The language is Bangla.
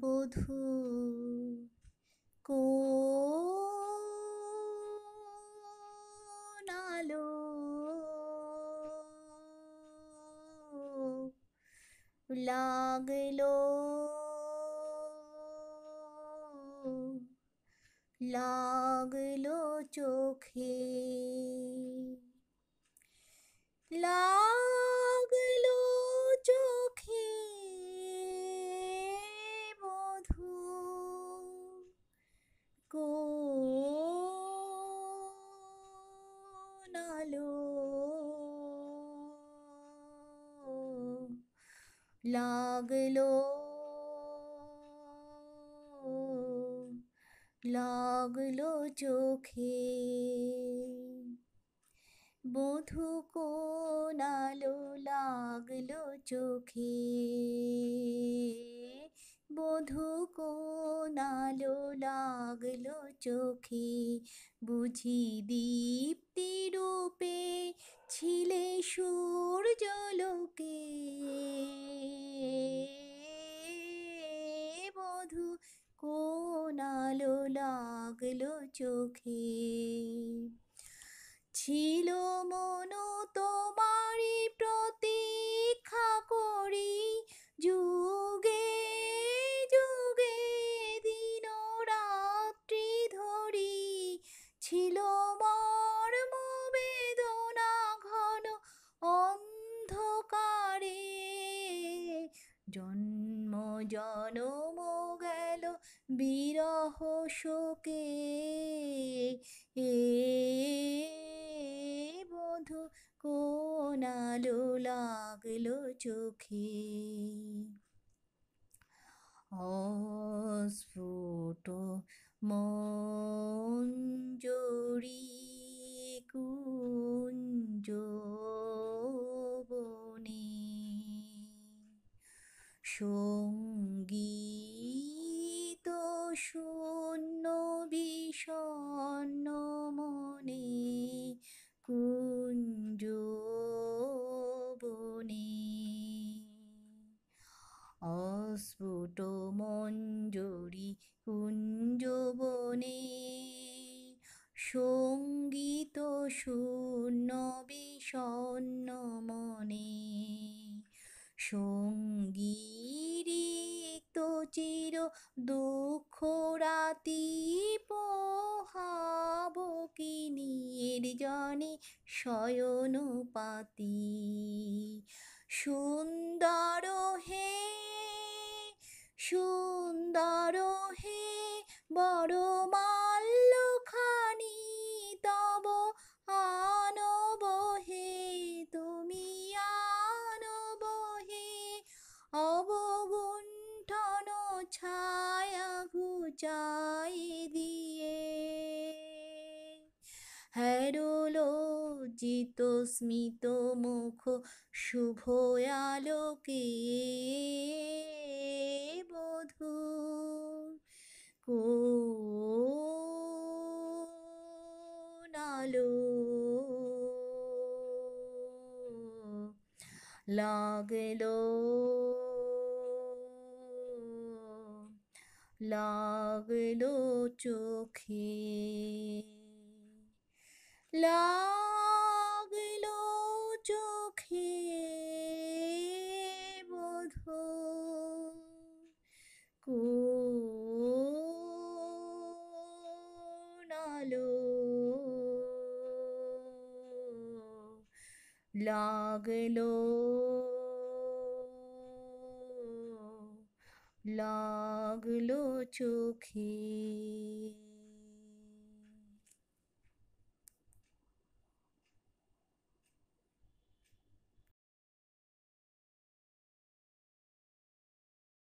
বধু কো নালো লাগলো লাগলো চোখে লা লাগলো লাগলো চোখে বধু কোন আলো লাগলো চোখে বধু কোন আলো লাগলো চোখে বুঝি দীপ্তি রূপে ছিলে সূর্যলোকে মধু কোন আলো লাগলো চোখে ছিল মন তোমারই প্রতীক্ষা করি যুগে যুগে দিন রাত্রি ধরি ছিল মর্ম বেদনা ঘন অন্ধকারে জন্ম জনম বিরহ শোকে এ বধু আলো লাগলো চোখে অস্ফুট মঞ্জরি কুঞ্জ সঙ্গী শূন্য মনে চির দুঃখ রাতি পোহাব কি নির্জনে শয়ন পাতি সুন্দর হে সু ছায়া ঘুচাই দিয়ে হ্যারোলজিত স্মিত মুখ শুভ আলোকে বধূ কোনালো লাগলো লাগলো চোখে লাগলো চোখে বোধ কালো লাগলো लाग लो चोखे